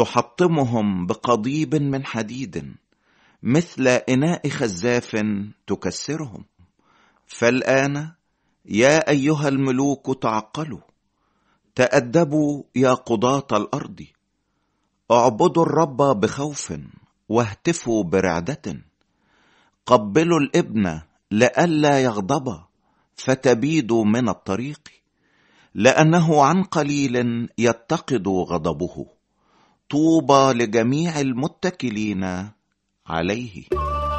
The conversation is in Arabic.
تحطمهم بقضيب من حديد مثل اناء خزاف تكسرهم فالان يا ايها الملوك تعقلوا تادبوا يا قضاه الارض اعبدوا الرب بخوف واهتفوا برعده قبلوا الابن لئلا يغضب فتبيدوا من الطريق لانه عن قليل يتقد غضبه طوبى لجميع المتكلين عليه